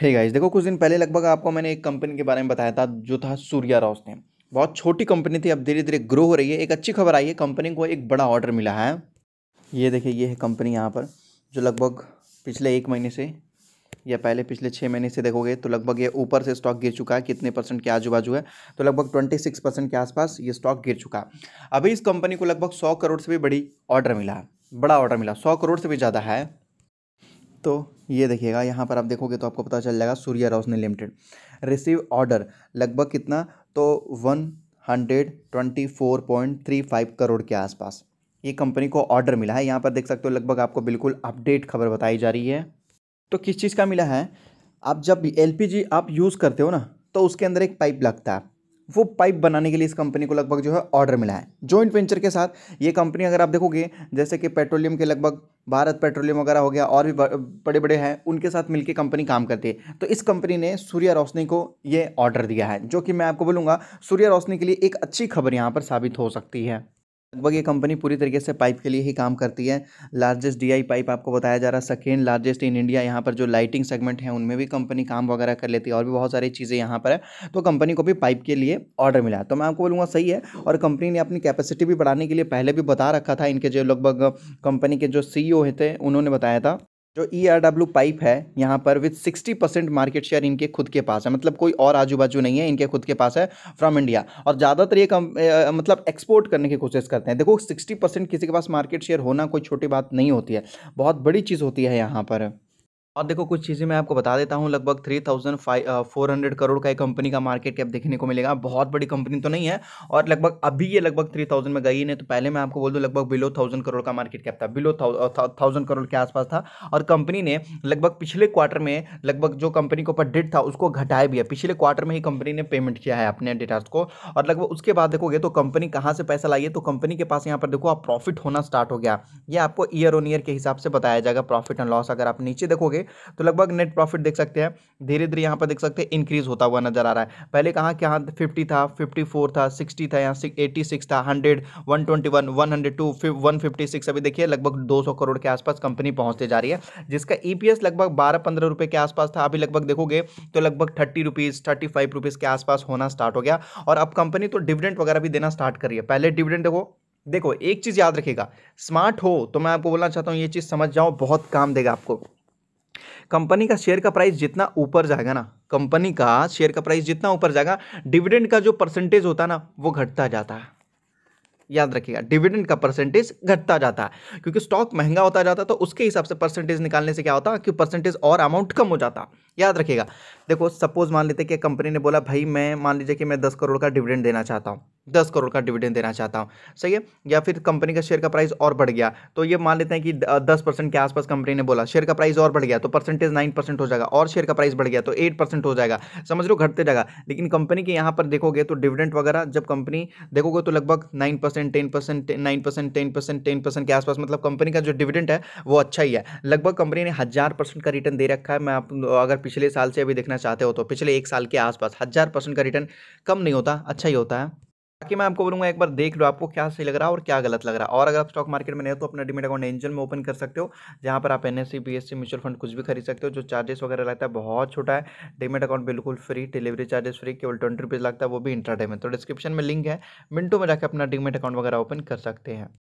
हे hey guys देखो कुछ दिन पहले लगभग आपको मैंने एक कंपनी के बारे में बताया था जो था सूर्या ने बहुत छोटी कंपनी थी अब धीरे धीरे ग्रो हो रही है एक अच्छी खबर आई है कंपनी को एक बड़ा ऑर्डर मिला है ये देखिए ये है कंपनी यहाँ पर जो लगभग पिछले एक महीने से या पहले पिछले छः महीने से देखोगे तो लगभग ये ऊपर से स्टॉक गिर चुका है कितने परसेंट के आजू बाजू है तो लगभग ट्वेंटी सिक्स परसेंट के आसपास ये स्टॉक गिर चुका है अभी इस कंपनी को लगभग सौ करोड़ से भी बड़ी ऑर्डर मिला है बड़ा ऑर्डर मिला सौ करोड़ से भी ज़्यादा है तो ये देखिएगा यहाँ पर आप देखोगे तो आपको पता चल जाएगा Surya Roshni limited receive order लगभग कितना तो one hundred twenty four point three five crore के आसपास ये कंपनी को ऑर्डर मिला है यहाँ पर देख सकते हो लगभग आपको बिल्कुल अपडेट खबर बताई जा रही है तो किस चीज़ का मिला है आप जब एल आप यूज़ करते हो ना तो उसके अंदर एक पाइप लगता है वो पाइप बनाने के लिए इस कंपनी को लगभग जो है ऑर्डर मिला है जॉइंट वेंचर के साथ ये कंपनी अगर आप देखोगे जैसे कि पेट्रोलियम के लगभग भारत पेट्रोलियम वगैरह हो गया और भी बड़े बड़े हैं उनके साथ मिलकर कंपनी काम करती है तो इस कंपनी ने सूर्य रोशनी को ये ऑर्डर दिया है जो कि मैं आपको बोलूँगा सूर्य रोशनी के लिए एक अच्छी खबर यहाँ पर साबित हो सकती है लगभग ये कंपनी पूरी तरीके से पाइप के लिए ही काम करती है लार्जेस्ट डीआई पाइप आपको बताया जा रहा है सेकेंड लार्जेस्ट इन इंडिया यहाँ पर जो लाइटिंग सेगमेंट है उनमें भी कंपनी काम वगैरह कर लेती है और भी बहुत सारी चीज़ें यहाँ पर है तो कंपनी को भी पाइप के लिए ऑर्डर मिला तो मैं आपको बोलूँगा सही है और कंपनी ने अपनी कैपेसिटी भी बढ़ाने के लिए पहले भी बता रखा था इनके जो लगभग कंपनी के जो सी होते थे उन्होंने बताया था जो ई आर डब्ल्यू पाइप है यहाँ पर with sixty percent market share इनके खुद के पास है मतलब कोई और आजू बाजू नहीं है इनके खुद के पास है फ्रॉम इंडिया और ज़्यादातर ये कम मतलब एक्सपोर्ट करने की कोशिश करते हैं देखो सिक्सटी परसेंट किसी के पास मार्केट शेयर होना कोई छोटी बात नहीं होती है बहुत बड़ी चीज़ होती है यहाँ पर और देखो कुछ चीज़ें मैं आपको बता देता हूँ लगभग three thousand five four hundred crore का एक कंपनी का मार्केट कैप देखने को मिलेगा बहुत बड़ी कंपनी तो नहीं है और लगभग अभी ये लगभग थ्री थाउजेंड में गई नहीं तो पहले मैं आपको बोल दूँ लगभग बिलो थाउजेंड करोड़ का मार्केट कैप था बिलो थाउजेंड करोड़ के आसपास था और कंपनी ने लगभग पिछले क्वार्टर में लगभग जो कंपनी के ऊपर डेट था उसको घटाया भी है पिछले क्वार्टर में ही कंपनी ने पेमेंट किया है अपने डेटाज को और लगभग उसके बाद देखोगे तो कंपनी कहाँ से पैसा लाइए तो कंपनी के पास यहाँ पर देखो आप प्रॉफिट होना स्टार्ट हो गया ये आपको ईयर ऑन ईयर के हिसाब से बताया जाएगा प्रॉफिट एंड लॉस अगर आप नीचे देखोगे तो लगभग नेट प्रॉफिट देख सकते हैं धीरे धीरे यहाँ पर देख सकते हैं इंक्रीज होता हुआ नजर आ रहा है पहले कहा कि यहाँ फिफ्टी था फिफ्टी फोर था सिक्सटी था यहाँ एटी सिक्स था hundred one twenty one one hundred two one fifty six अभी देखिए लगभग दो सौ करोड़ के आसपास कंपनी पहुंचते जा रही है जिसका ई पी एस लगभग बारह पंद्रह रुपये के आसपास था अभी लगभग देखोगे तो लगभग thirty rupees thirty five rupees के आसपास होना स्टार्ट हो गया और अब कंपनी तो डिविडेंट वगैरह भी देना स्टार्ट करी है पहले डिविडेंट देखो देखो एक चीज़ याद रखेगा स्मार्ट हो तो मैं आपको बोलना चाहता हूँ ये चीज़ समझ जाओ बहुत काम देगा आपको कंपनी का शेयर का प्राइस जितना ऊपर जाएगा ना कंपनी का शेयर का प्राइस जितना ऊपर जाएगा डिविडेंड का जो परसेंटेज होता है ना वो घटता जाता है याद रखिएगा डिविडेंड का परसेंटेज घटता जाता है क्योंकि स्टॉक महंगा होता जाता है तो उसके हिसाब से परसेंटेज निकालने से क्या होता है कि परसेंटेज और अमाउंट कम हो जाता याद रखिएगा देखो सपोज मान लेते कि कंपनी ने बोला भाई मैं मान लीजिए कि मैं दस करोड़ का डिविडेंड देना चाहता हूँ दस करोड़ का डिविडेंड देना चाहता हूँ सही है या फिर कंपनी का शेयर का प्राइस और बढ़ गया तो ये मान लेते हैं कि दस परसेंट के आसपास कंपनी ने बोला शेयर का प्राइस और बढ़ गया तो परसेंटेज नाइन परसेंट हो जाएगा और शेयर का प्राइस बढ़ गया तो एट परसेंट हो जाएगा समझ लो घटते जाएगा लेकिन कंपनी के यहाँ पर देखोगे तो डिविडेंट वगैरह जब कंपनी देखोगे तो लगभग nine percent ten percent nine percent ten percent ten percent के आसपास मतलब कंपनी का जो डिविडेंट है वो अच्छा ही है लगभग कंपनी ने हज़ार परसेंट का रिटर्न दे रखा है मैं आप अगर पिछले साल से अभी देखना चाहते हो तो पिछले एक साल के आसपास हज़ार परसेंट का रिटर्न कम नहीं होता अच्छा ही होता है बाकी मैं आपको बोलूँगा एक बार देख लो आपको क्या सही लग रहा है और क्या गलत लग रहा है और अगर आप स्टॉक मार्केट में नहीं हो तो अपना डिमेट अकाउंट एंजल में ओपन कर सकते हो जहाँ पर आप एन एस म्यूचुअल फंड कुछ भी खरीद सकते हो जो चार्जेस वगैरह लगता है बहुत छोटा है डिमेट अकाउंट बिल्कुल फ्री डिलीवरी चार्जेस फ्री केवल ट्वेंटी रुपीज़ लगता है वो भी इंट्राडे तो डिस्क्रिप्शन में लिंक है मिनटों में जाकर अपना डिमेट अकाउंट वगैरह ओपन कर सकते हैं